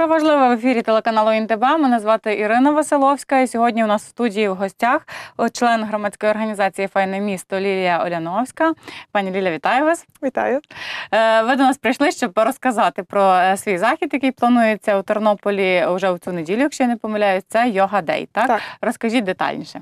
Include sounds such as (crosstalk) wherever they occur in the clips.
Про важливе в ефірі телеканалу Інтебе. Мене звати Ірина Василовська. І сьогодні у нас в студії в гостях е, член громадської організації Файне місто Лілія Оляновська. Пані Ліля, вітаю вас. Вітаю. Е, ви до нас прийшли, щоб розказати про е, свій захід, який планується у Тернополі вже в цю неділю, якщо я не помиляюсь. Це йога дей. Так? так розкажіть детальніше.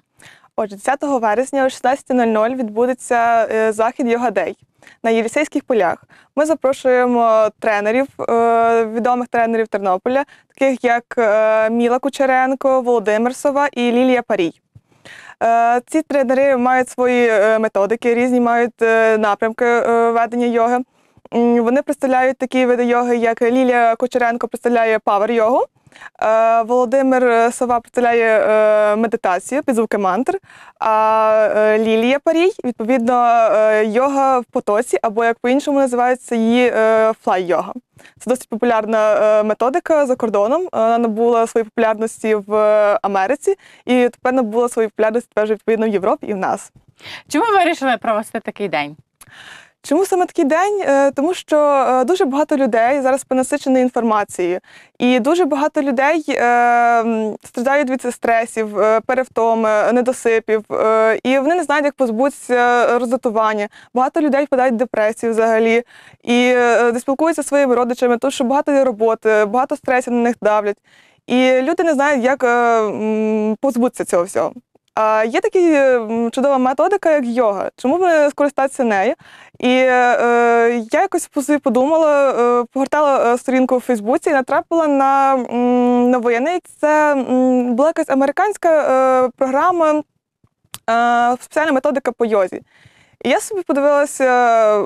Отже, 10 вересня о 16.00 відбудеться е, захід Йогадей на Єлісейських полях. Ми запрошуємо тренерів, е, відомих тренерів Тернополя, таких як е, Міла Кучеренко, Володимирсова і Лілія Парій. Ці тренери мають свої методики, різні мають напрямки ведення йоги. Вони представляють такі види йоги, як Лілія Кочеренко представляє павер йогу. Володимир Сова представляє е, медитацію, під звуки мантр, а е, Лілія Парій, відповідно, е, йога в потоці, або, як по-іншому, називається її флай-йога. Це досить популярна методика за кордоном. Вона набула своєї популярності в Америці і тепер набула своєї популярності тепер відповідно в Європі і в нас. Чому ви вирішили провести такий день? Чому саме такий день? Е, тому що е, дуже багато людей зараз понасичені інформацією, і дуже багато людей е, страждають від стресів, перевтоми, недосипів, і вони не знають, як позбутися роздатування. Багато людей впадають в депресію взагалі і не спілкуються зі своїми родичами, тому що багато роботи, багато стресів на них давлять. І люди не знають, як позбутися цього всього. Є така чудова методика, як йога. Чому б не скористатися нею? І е, я якось подумала, е, погортала е, сторінку у Фейсбуці і натрапила на новини. Це м, була якась американська е, програма, е, спеціальна методика по йозі. І я собі подивилася,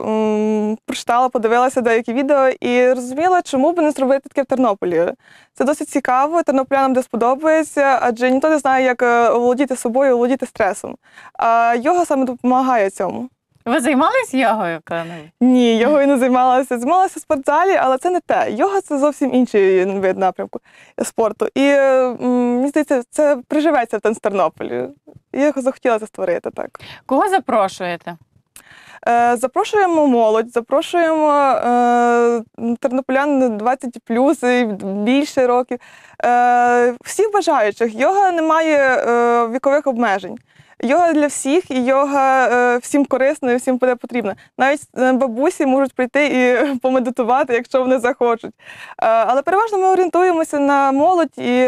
прочитала, подивилася деякі відео і розуміла, чому б не зробити таке в Тернополі. Це досить цікаво, тернополянам де сподобається, адже ніхто не знає, як е, володіти собою, володіти стресом. А йога саме допомагає цьому. Ви займалися йогою? коли-небудь? Ні, йогою не займалася. Займалася в спортзалі, але це не те. Йога це зовсім інший вид напрямку спорту. І е, мені здається, це приживеться в Тернополі. Я його захотіла це створити так. Кого запрошуєте? Е, запрошуємо молодь, запрошуємо е, тернополян 20 плюс і більше років. Е, всіх бажаючих йога не має е, вікових обмежень. Йога для всіх, і йога е, всім корисна і всім буде потрібна. Навіть е, бабусі можуть прийти і (laughs) помедитувати, якщо вони захочуть. Е, але переважно ми орієнтуємося на молодь і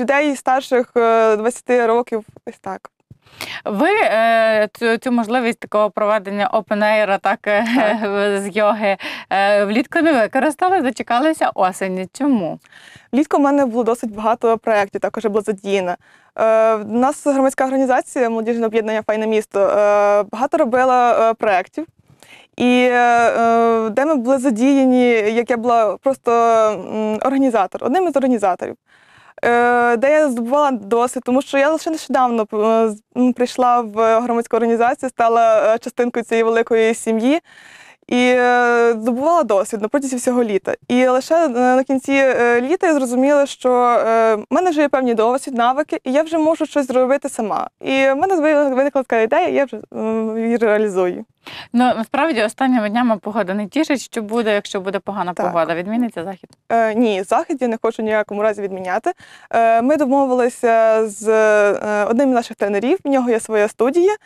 людей старших 20 років, ось так. Ви е, цю, цю можливість такого проведення опенейра так, е, так. з йоги е, влітку не використали, дочекалися осені. Чому? Влітку в мене було досить багато проєктів, також я була задіяна. У нас громадська організація молодіжне об'єднання Файне місто багато робила проєктів. І де ми були задіяні, як я була просто організатор, одним із організаторів. Е, де я здобувала досвід, тому що я лише нещодавно е, прийшла в е, громадську організацію, стала частинкою цієї великої сім'ї. І здобувала досвід протягом всього літа. І лише на кінці літа я зрозуміла, що в мене вже є певні досвід, навики, і я вже можу щось зробити сама. І в мене виникла така ідея, я вже її реалізую. Ну насправді останніми днями погода не тішить, що буде, якщо буде погана так. погода. Відміниться захід? Е, Ні, захід я не хочу ніякому разі відміняти. Е, Ми домовилися з е, одним із наших тренерів. В нього є своя студія,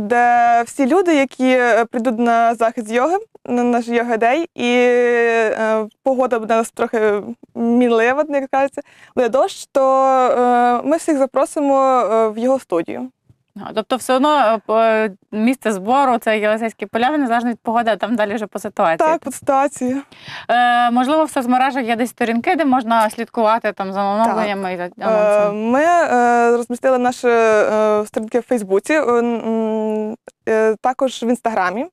де всі люди, які е, прийдуть на захід з йоги, на наш йога і е, погода буде нас трохи мінлива, як кажеться, буде дощ, то е, ми всіх запросимо е, в його студію. Тобто, все одно е, е, місце збору це єлисейські поля, незалежно від погоди, а там далі вже по ситуації. Так, по ситуації. Е, Можливо, в соцмережах є десь сторінки, де можна слідкувати там за оновленнями і за е, анонсом. Ми е, розмістили наші е, сторінки в Фейсбуці, е, також в інстаграмі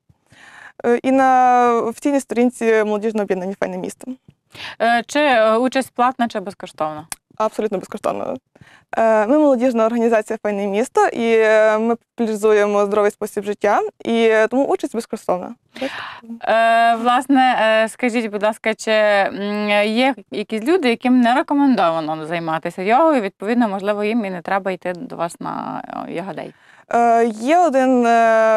і на офіційній сторінці молодіжного об'єднання Файне місто. Чи участь платна, чи безкоштовна? абсолютно безкоштовно. Е, ми молодіжна організація Файне місто і е, ми популяризуємо здоровий спосіб життя, і е, тому участь безкоштовна. Е, власне, скажіть, будь ласка, чи є якісь люди, яким не рекомендовано займатися йогою? і Відповідно, можливо, їм і не треба йти до вас на йогадей? Е, Є один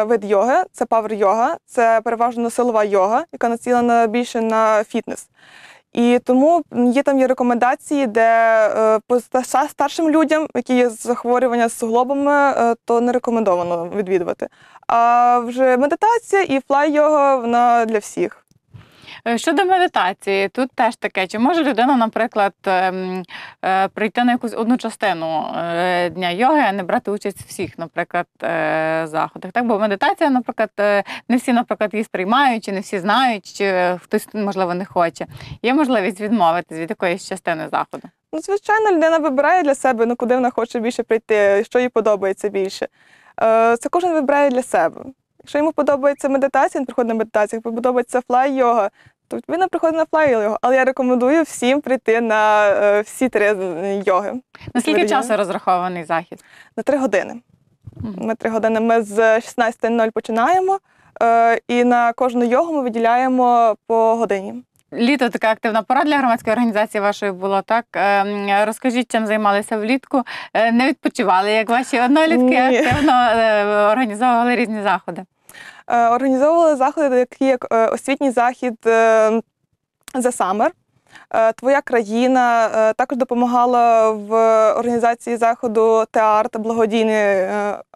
вид йоги, це павер йога, це переважно силова йога, яка націлена більше на фітнес. І тому є там є рекомендації, де е, по старшим людям, які є захворювання з суглобами, е, то не рекомендовано відвідувати. А вже медитація і флай йога вона для всіх. Е, щодо медитації, тут теж таке, чи може людина, наприклад, ем, е, прийти на якусь одну частину е, дня йоги, а не брати участь в всіх, наприклад, заходах. Так, бо медитація, наприклад, не всі, наприклад, її сприймають, чи не всі знають, чи хтось можливо не хоче. Є можливість відмовитись від якоїсь частини заходу. Ну, звичайно, людина вибирає для себе, ну куди вона хоче більше прийти, що їй подобається більше. Це кожен вибирає для себе. Якщо йому подобається медитація, він приходить на медитацію, якщо подобається флай-йога, Тобто він приходить на флай його, але я рекомендую всім прийти на е, всі три йоги. Наскільки часу розрахований захід? На три години. Ми три години. Ми з 16.00 починаємо, е, і на кожну йогу ми виділяємо по годині. Літо така активна пора для громадської організації вашої була, так? Е, розкажіть, чим займалися влітку. Не відпочивали, як ваші однолітки Ні. активно організовували різні заходи. Е, організовували заходи, такі як е, освітній захід за е, Самер. Твоя країна також допомагала в організації заходу театр, благодійний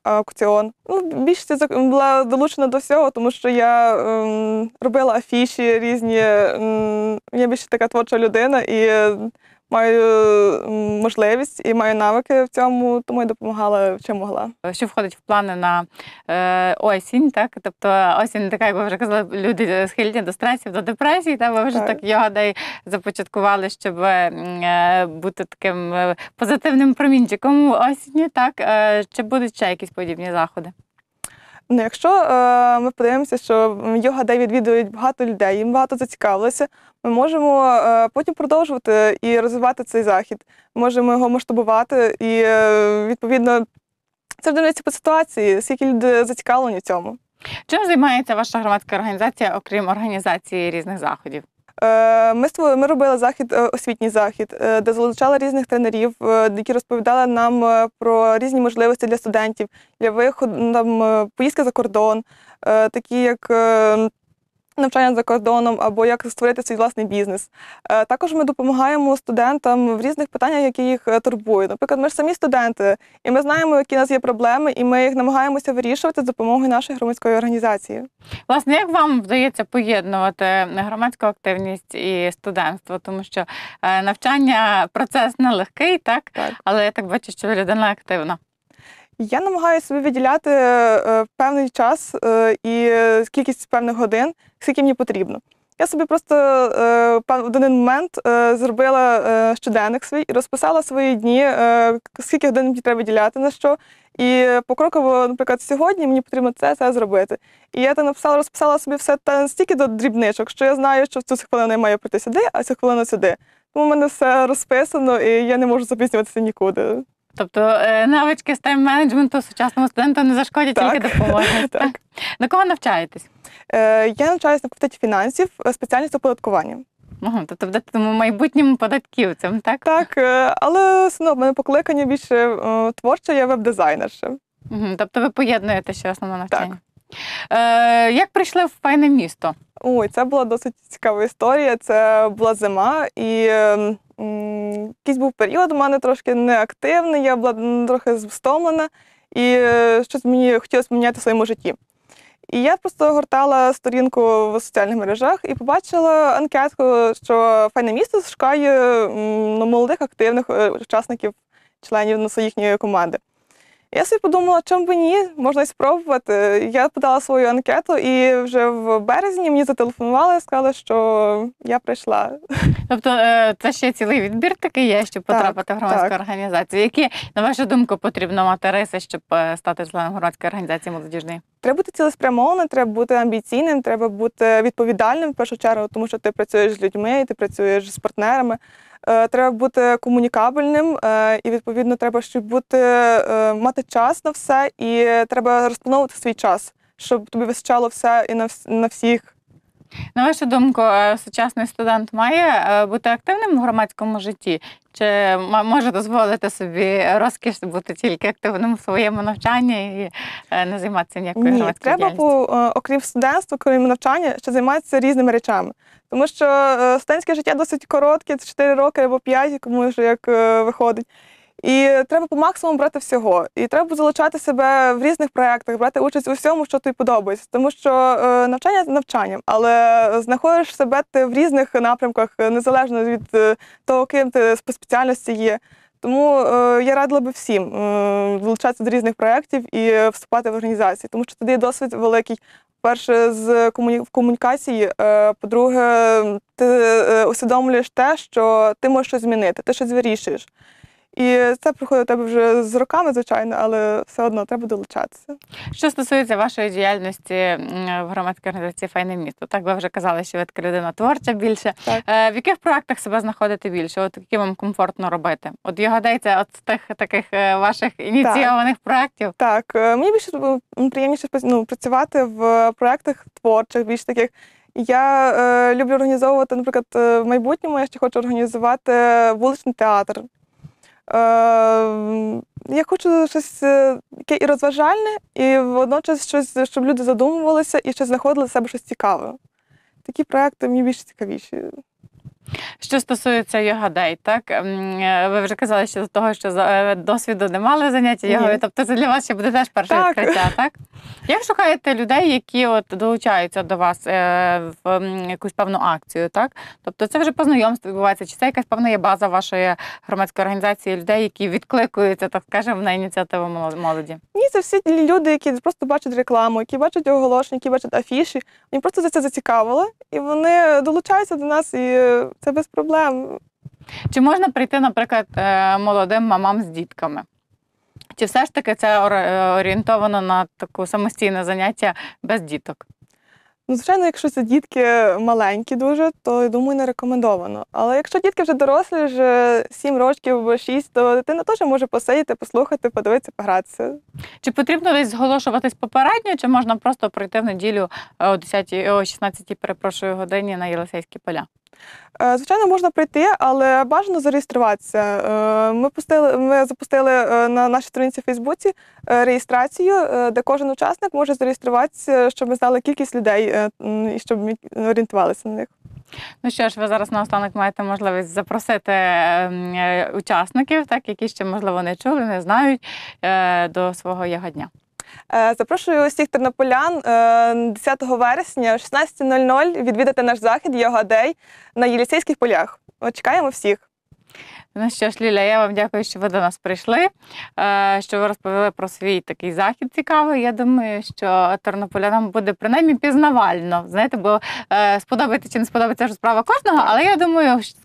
аукціон. Більше ну, Більшість була долучена до всього, тому що я ем, робила афіші різні. я більше така творча людина, і маю можливість і маю навики в цьому, тому й допомагала чим могла. Що входить в плани на е, осінь, так? Тобто осінь така, як ви вже казали, люди схильні до стресів, до депресій, та ви вже так, так його дай започаткували, щоб е, бути таким е, позитивним промінчиком осінні, так? Е, чи будуть ще якісь подібні заходи? Ну, Якщо е, ми подивимося, що йога де відвідують багато людей, їм багато зацікавилося, ми можемо е, потім продовжувати і розвивати цей захід. Можемо його масштабувати і е, відповідно це вдається типу по ситуації, скільки люди зацікавлені в цьому. Чим займається ваша громадська організація, окрім організації різних заходів? Е, ми ми робили захід, е, освітній захід, е, де залучали різних тренерів, які розповідали нам про різні можливості для студентів, для виходу поїздки за кордон, такі як навчання за кордоном або як створити свій власний бізнес. Е, також ми допомагаємо студентам в різних питаннях, які їх е, турбують. Наприклад, ми ж самі студенти, і ми знаємо, які у нас є проблеми, і ми їх намагаємося вирішувати з допомогою нашої громадської організації. Власне, як вам вдається поєднувати громадську активність і студентство, тому що е, навчання процес нелегкий, так? так але я так бачу, що людина активна. Я намагаюся собі виділяти е, певний час е, і кількість певних годин, скільки мені потрібно. Я собі просто е, в один момент зробила щоденник свій і розписала свої дні, скільки годин мені треба виділяти на що. І покроково, наприклад, сьогодні мені потрібно це це зробити. І я там написала, розписала собі все та настільки до дрібничок, що я знаю, що в цю хвилину я маю прийти сюди, а цю хвилину сюди. Тому в мене все розписано, і я не можу запізнюватися нікуди. Тобто е, навички з тайм-менеджменту сучасному студенту не зашкодять так. тільки допоможуть. (laughs) Так. На кого навчаєтесь? Е, я навчаюся на факультеті фінансів, е, спеціальність оподаткування. Ага, тобто в тому майбутньому податківцем, так? Так, але основно в мене покликання більше творче, я веб-дизайнер ще. Угу, Тобто ви поєднуєте ще основне навчання? Так. Е, Як прийшли в файне місто? Ой, це була досить цікава історія. Це була зима, і ем, якийсь був період у мене трошки неактивний, я була трохи стомлена, і е, щось мені хотілося поміняти в своєму житті. І я просто гортала сторінку в соціальних мережах і побачила анкетку, що файне місто шукає ну, молодих активних е, учасників, членів на ну, своїхньої команди. Я собі подумала, чому би ні, можна спробувати. Я подала свою анкету, і вже в березні мені зателефонували і сказали, що я прийшла. Тобто е, це ще цілий відбір такий є, щоб потрапити так, в громадську так. організацію. Які, на вашу думку, потрібно мати риси, щоб е, стати членом громадської організації молодіжної? Треба бути цілеспрямованим, треба бути амбіційним, треба бути відповідальним в першу чергу, тому що ти працюєш з людьми, ти працюєш з партнерами. Е, треба бути комунікабельним, е, і відповідно треба щоб бути е, мати час на все, і треба розплановувати свій час, щоб тобі вистачало все і на всіх. На вашу думку, е, сучасний студент має е, бути активним у громадському житті? Чи може дозволити собі розкіш бути тільки активним у своєму навчанні і е, не займатися ніякою Ні, громадською треба, по, окрім студентства, окрім навчання, ще займатися різними речами. Тому що студентське життя досить коротке, це 4 роки або 5, кому ж як виходить. І треба по максимуму брати всього. І треба залучати себе в різних проєктах, брати участь у всьому, що тобі подобається. Тому що е, навчання навчання, але знаходиш себе ти в різних напрямках, незалежно від е, того, ким ти по спеціальності є. Тому е, я радила би всім долучатися до різних проєктів і вступати в організації, тому що тоді досвід великий. Перше, з комуні... в комунікації, по-друге, ти усвідомлюєш те, що ти можеш щось змінити, ти щось вирішуєш. І це приходить у тебе вже з роками, звичайно, але все одно треба долучатися. Що стосується вашої діяльності в громадській організації Файне місто, так ви вже казали, що ви така людина творча більше. Так. Е, в яких проектах себе знаходити більше? От які вам комфортно робити? От я гадається, от з тих таких е, ваших ініційованих так. проєктів? Так, е, мені більше приємніше ну, працювати в проєктах творчих, більш таких. Я е, люблю організовувати, наприклад, в майбутньому я ще хочу організувати вуличний театр. Е, я хочу щось таке е, і розважальне, і водночас щось, щоб люди задумувалися і щось знаходили в себе щось цікаве. Такі проекти мені більш цікавіші. Що стосується йога Day, так ем, е, ви вже казали, що до того, що е, досвіду не мали заняття його, тобто це для вас ще буде теж перше так. відкриття, так? Як шукаєте людей, які от долучаються до вас е, в якусь певну акцію, так? Тобто це вже по знайомству відбувається, чи це якась певна є база вашої громадської організації людей, які відкликуються, так скажемо, на ініціативу молоді? Ні, це всі люди, які просто бачать рекламу, які бачать оголошення, які бачать афіші. Вони просто за це зацікавили, і вони долучаються до нас і. Це без проблем. Чи можна прийти, наприклад, е, молодим мамам з дітками? Чи все ж таки це е, орієнтовано на таке самостійне заняття без діток? Ну, звичайно, якщо це дітки маленькі дуже, то я думаю, не рекомендовано. Але якщо дітки вже дорослі, вже 7 років, або 6, то дитина теж може посидіти, послухати, подивитися, погратися. Чи потрібно десь зголошуватись попередньо, чи можна просто прийти в неділю е, о 10 о 16 перепрошую годині на Єлисейські поля? Е, звичайно, можна прийти, але бажано зареєструватися. Е, ми пустили, ми запустили е, на нашій сторінці в Фейсбуці реєстрацію, де кожен учасник може зареєструватися, щоб ми знали кількість людей і щоб ми орієнтувалися на них. Ну що ж, ви зараз наостанок маєте можливість запросити ем, учасників, так які ще можливо не чули, не знають до свого його дня. Е, запрошую усіх тернополян 10 е, вересня о 16.00 відвідати наш захід Йогадей на єліцейських полях. Чекаємо всіх. Ну що ж, Ліля, я вам дякую, що ви до нас прийшли, е, що ви розповіли про свій такий захід цікавий. Я думаю, що тернополянам буде принаймні пізнавально. Знаєте, бо е, сподобається чи не сподобається ж справа кожного, але я думаю, що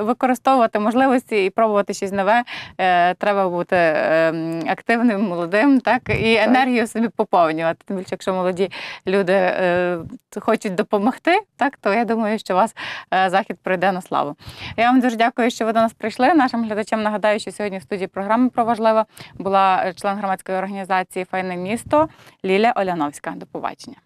використовувати можливості і пробувати щось нове. Е, треба бути ем, активним, молодим, так і енергію собі поповнювати. Тим більше, якщо молоді люди хочуть допомогти, так то я думаю, що у вас захід пройде на славу. Я вам дуже дякую що ви до нас прийшли. Нашим глядачам нагадаю, що сьогодні в студії програми про важливе була е, член громадської організації Файне місто Ліля Оляновська. До побачення.